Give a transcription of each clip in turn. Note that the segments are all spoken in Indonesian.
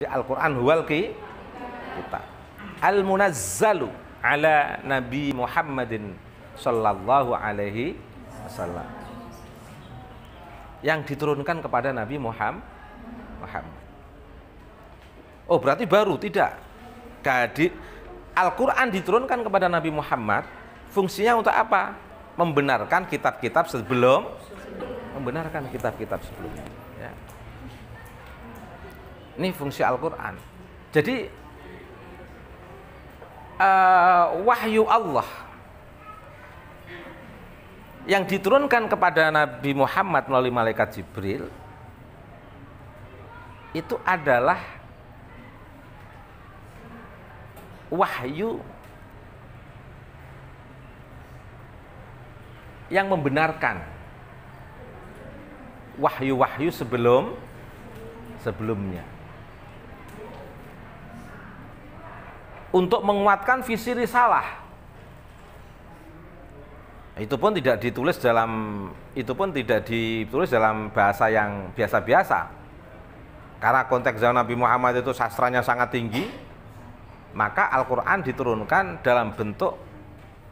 Al-Quran huwal ki kita Al-Munazzalu ala Nabi Muhammadin Sallallahu alaihi wasallam Yang diturunkan kepada Nabi Muhammad Oh berarti baru, tidak Jadi Al-Quran diturunkan kepada Nabi Muhammad Fungsinya untuk apa? Membenarkan kitab-kitab sebelum Membenarkan kitab-kitab sebelumnya ya. Ini fungsi Al-Quran. Jadi uh, wahyu Allah yang diturunkan kepada Nabi Muhammad melalui malaikat Jibril itu adalah wahyu yang membenarkan wahyu-wahyu sebelum sebelumnya. untuk menguatkan visi risalah. Itu pun tidak ditulis dalam itu pun tidak ditulis dalam bahasa yang biasa-biasa. Karena konteks zaman Nabi Muhammad itu sastranya sangat tinggi, maka Al-Qur'an diturunkan dalam bentuk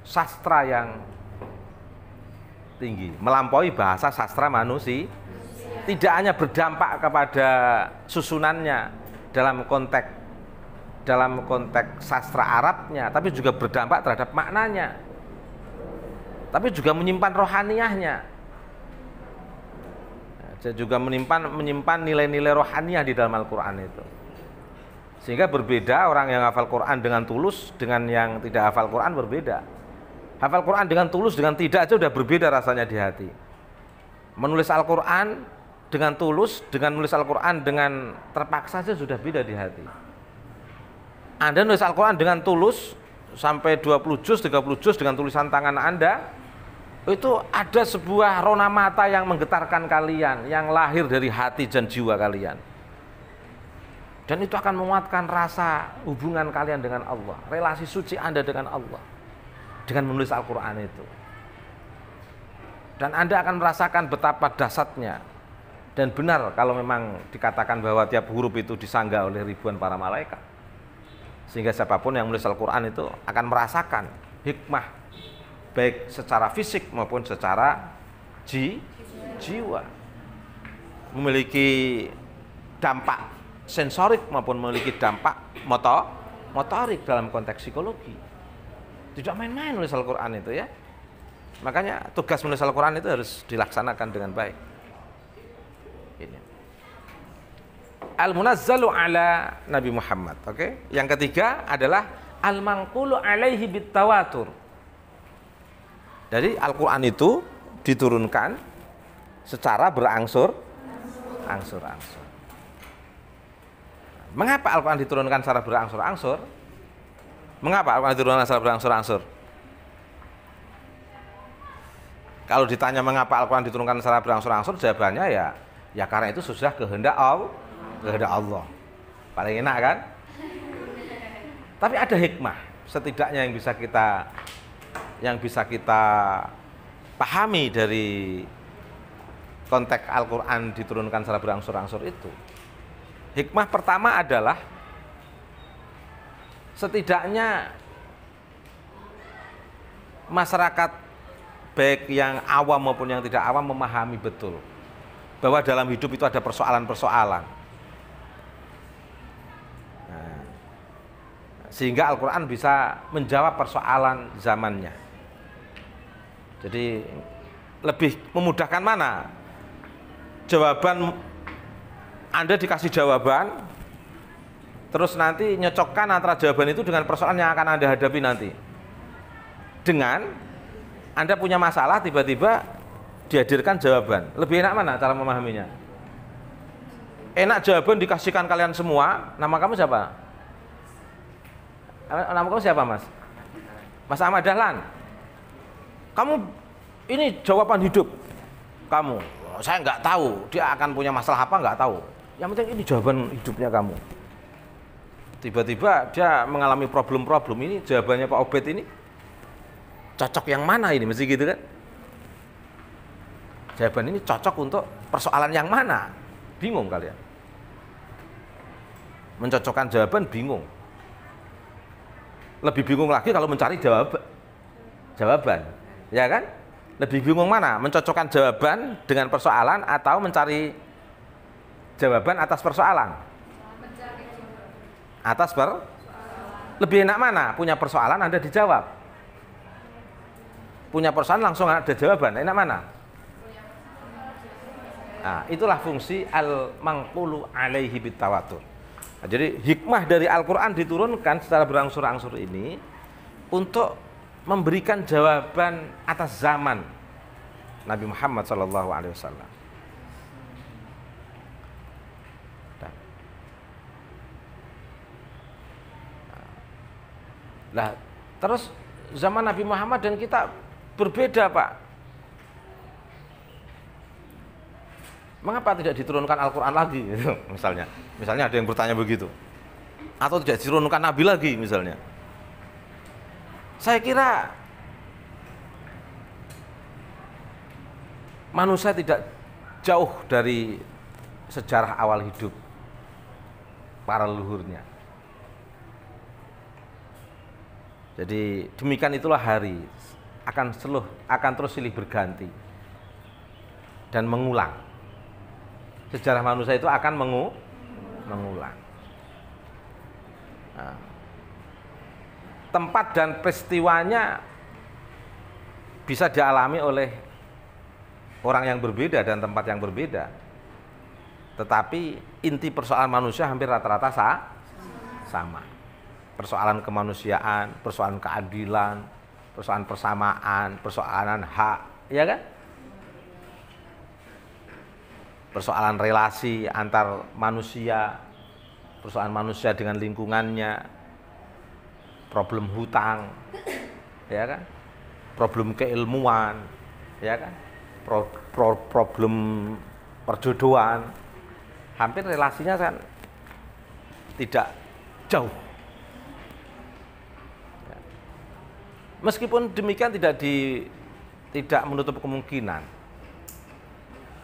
sastra yang tinggi, melampaui bahasa sastra manusia. Tidak hanya berdampak kepada susunannya dalam konteks dalam konteks sastra Arabnya, tapi juga berdampak terhadap maknanya. Tapi juga menyimpan rohaniahnya. Juga menyimpan menyimpan nilai-nilai rohaniah di dalam Al-Qur'an itu. Sehingga berbeda orang yang hafal Quran dengan tulus dengan yang tidak hafal Quran berbeda. Hafal Quran dengan tulus dengan tidak aja sudah berbeda rasanya di hati. Menulis Al-Quran dengan tulus, dengan menulis Al-Quran dengan terpaksa saja sudah beda di hati. Anda nulis Al-Quran dengan tulus sampai 20 juz, 30 juz dengan tulisan tangan Anda itu ada sebuah rona mata yang menggetarkan kalian yang lahir dari hati dan jiwa kalian dan itu akan menguatkan rasa hubungan kalian dengan Allah relasi suci Anda dengan Allah dengan menulis Al-Quran itu dan Anda akan merasakan betapa dasarnya dan benar kalau memang dikatakan bahwa tiap huruf itu disangga oleh ribuan para malaikat sehingga siapapun yang menulis Al-Quran itu akan merasakan hikmah baik secara fisik maupun secara ji, jiwa memiliki dampak sensorik maupun memiliki dampak motor motorik dalam konteks psikologi tidak main-main menulis Al-Quran itu ya makanya tugas menulis Al-Quran itu harus dilaksanakan dengan baik ini al-munazzalu ala Nabi Muhammad. Oke. Okay? Yang ketiga adalah al-manqulu alaihi bitawatur. Jadi Al-Qur'an itu diturunkan secara berangsur angsur-angsur. Mengapa Al-Qur'an diturunkan secara berangsur-angsur? Mengapa Al-Qur'an diturunkan secara berangsur-angsur? Kalau ditanya mengapa Al-Qur'an diturunkan secara berangsur-angsur, jawabannya ya ya karena itu sudah kehendak Allah kehendak Allah paling enak kan tapi ada hikmah setidaknya yang bisa kita yang bisa kita pahami dari konteks Al-Quran diturunkan secara berangsur-angsur itu hikmah pertama adalah setidaknya masyarakat baik yang awam maupun yang tidak awam memahami betul bahwa dalam hidup itu ada persoalan-persoalan sehingga Al-Quran bisa menjawab persoalan zamannya. Jadi lebih memudahkan mana? Jawaban Anda dikasih jawaban, terus nanti nyocokkan antara jawaban itu dengan persoalan yang akan Anda hadapi nanti. Dengan Anda punya masalah tiba-tiba dihadirkan jawaban. Lebih enak mana cara memahaminya? Enak jawaban dikasihkan kalian semua, nama kamu siapa? Nama kamu siapa mas? Mas Ahmad Dahlan. Kamu ini jawaban hidup kamu. Oh, saya nggak tahu dia akan punya masalah apa nggak tahu. Yang penting ini jawaban hidupnya kamu. Tiba-tiba dia mengalami problem-problem ini jawabannya Pak Obet ini cocok yang mana ini mesti gitu kan? Jawaban ini cocok untuk persoalan yang mana? Bingung kalian. Mencocokkan jawaban bingung lebih bingung lagi kalau mencari jawab jawaban, ya kan? Lebih bingung mana? Mencocokkan jawaban dengan persoalan atau mencari jawaban atas persoalan? Atas per? Lebih enak mana? Punya persoalan Anda dijawab. Punya persoalan langsung ada jawaban. Enak mana? Nah, itulah fungsi al-mangkulu alaihi bitawatur Nah, jadi hikmah dari Al-Quran diturunkan secara berangsur-angsur ini untuk memberikan jawaban atas zaman Nabi Muhammad SAW. Nah. nah, terus zaman Nabi Muhammad dan kita berbeda, Pak. mengapa tidak diturunkan Al-Quran lagi gitu, misalnya misalnya ada yang bertanya begitu atau tidak diturunkan Nabi lagi misalnya saya kira manusia tidak jauh dari sejarah awal hidup para leluhurnya jadi demikian itulah hari akan seluh akan terus silih berganti dan mengulang sejarah manusia itu akan mengu mengulang. Nah, tempat dan peristiwanya bisa dialami oleh orang yang berbeda dan tempat yang berbeda. Tetapi inti persoalan manusia hampir rata-rata sa sama. Persoalan kemanusiaan, persoalan keadilan, persoalan persamaan, persoalan hak, ya kan? persoalan relasi antar manusia, persoalan manusia dengan lingkungannya, problem hutang, ya kan? Problem keilmuan, ya kan? Pro, pro, problem perjodohan. Hampir relasinya kan tidak jauh. Meskipun demikian tidak di tidak menutup kemungkinan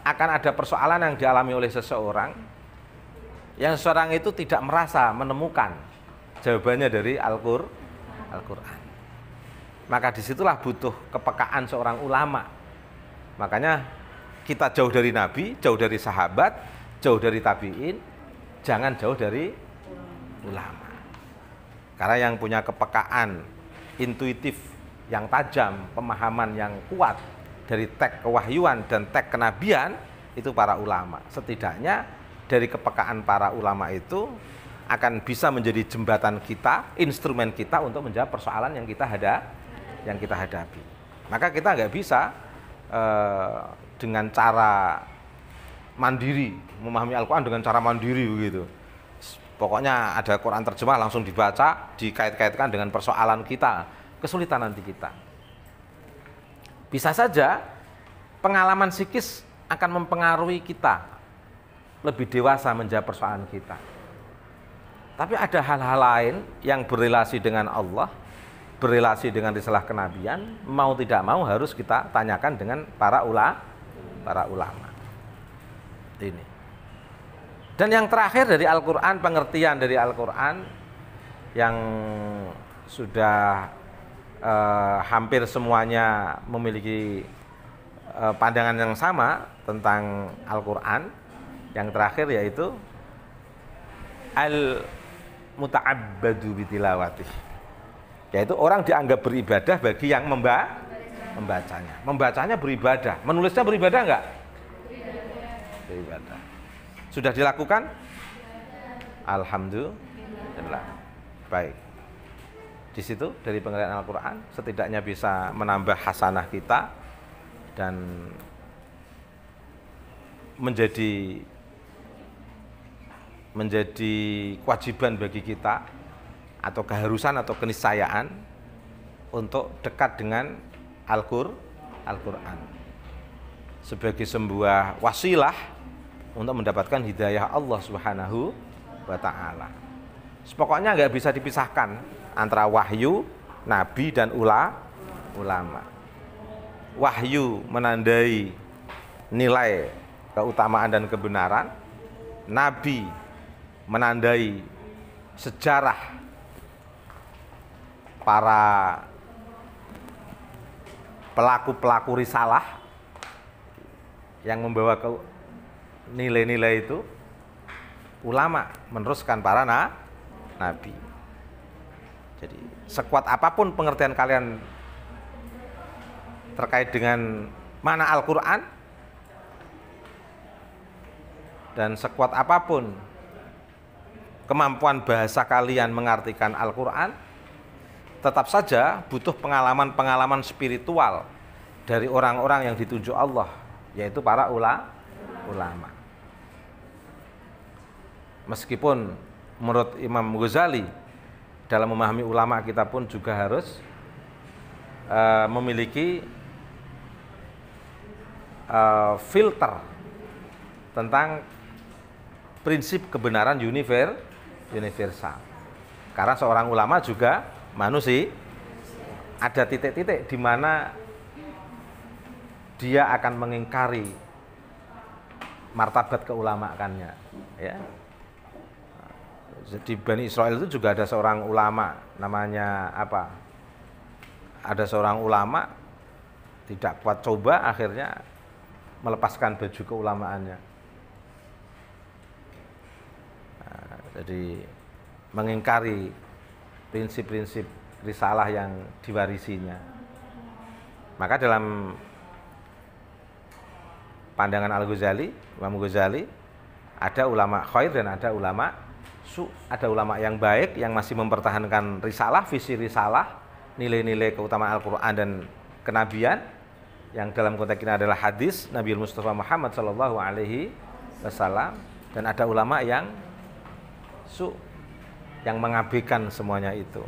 akan ada persoalan yang dialami oleh seseorang yang seseorang itu tidak merasa menemukan jawabannya dari Al-Qur'an. -Qur, Al Maka disitulah butuh kepekaan seorang ulama. Makanya kita jauh dari Nabi, jauh dari sahabat, jauh dari tabiin, jangan jauh dari ulama. Karena yang punya kepekaan intuitif yang tajam, pemahaman yang kuat dari tag kewahyuan dan tag kenabian itu para ulama. Setidaknya dari kepekaan para ulama itu akan bisa menjadi jembatan kita, instrumen kita untuk menjawab persoalan yang kita hada, yang kita hadapi. Maka kita nggak bisa eh, dengan cara mandiri memahami Al-Quran dengan cara mandiri begitu. Pokoknya ada Quran terjemah langsung dibaca, dikait-kaitkan dengan persoalan kita, kesulitan nanti kita. Bisa saja pengalaman psikis akan mempengaruhi kita lebih dewasa menjawab persoalan kita. Tapi ada hal-hal lain yang berrelasi dengan Allah, berrelasi dengan risalah kenabian, mau tidak mau harus kita tanyakan dengan para ula, para ulama. Ini. Dan yang terakhir dari Al-Qur'an, pengertian dari Al-Qur'an yang sudah eh, hampir semuanya memiliki eh, pandangan yang sama tentang Al-Qur'an. Yang terakhir yaitu al muta'abbadu bitilawati. Yaitu orang dianggap beribadah bagi yang memba membacanya. Membacanya beribadah, menulisnya beribadah enggak? Beribadah. beribadah. Sudah dilakukan? Alhamdulillah. Baik di situ dari pengertian Al-Quran setidaknya bisa menambah hasanah kita dan menjadi menjadi kewajiban bagi kita atau keharusan atau keniscayaan untuk dekat dengan Al-Qur, Al-Quran sebagai sebuah wasilah untuk mendapatkan hidayah Allah Subhanahu wa taala. Pokoknya nggak bisa dipisahkan antara wahyu, nabi dan ula, ulama. Wahyu menandai nilai keutamaan dan kebenaran. Nabi menandai sejarah para pelaku-pelaku risalah yang membawa ke nilai-nilai itu ulama meneruskan para nabi nabi. Jadi sekuat apapun pengertian kalian terkait dengan mana Al-Qur'an dan sekuat apapun kemampuan bahasa kalian mengartikan Al-Qur'an tetap saja butuh pengalaman-pengalaman spiritual dari orang-orang yang ditunjuk Allah yaitu para ula, ulama meskipun menurut Imam Ghazali dalam memahami ulama kita pun juga harus uh, memiliki uh, filter tentang prinsip kebenaran univer, universal. Karena seorang ulama juga manusia ada titik-titik di mana dia akan mengingkari martabat keulamaannya ya di Bani Israel itu juga ada seorang ulama namanya apa ada seorang ulama tidak kuat coba akhirnya melepaskan baju keulamaannya nah, jadi mengingkari prinsip-prinsip risalah yang diwarisinya maka dalam pandangan Al Ghazali Imam Ghazali ada ulama khair dan ada ulama ada ulama yang baik yang masih mempertahankan risalah, visi risalah, nilai-nilai keutamaan Al-Qur'an dan kenabian yang dalam konteks ini adalah hadis Nabi Mustafa Muhammad Shallallahu alaihi wasallam dan ada ulama yang su yang mengabaikan semuanya itu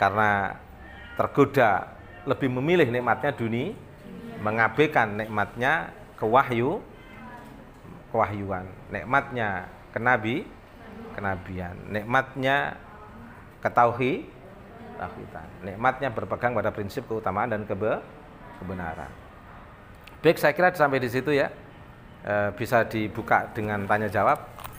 karena tergoda lebih memilih nikmatnya dunia mengabaikan nikmatnya kewahyu kewahyuan nikmatnya kenabi kenabian. Nikmatnya ketahui, tauhidan. Nikmatnya berpegang pada prinsip keutamaan dan kebe kebenaran. Baik, saya kira sampai di situ ya. E, bisa dibuka dengan tanya jawab.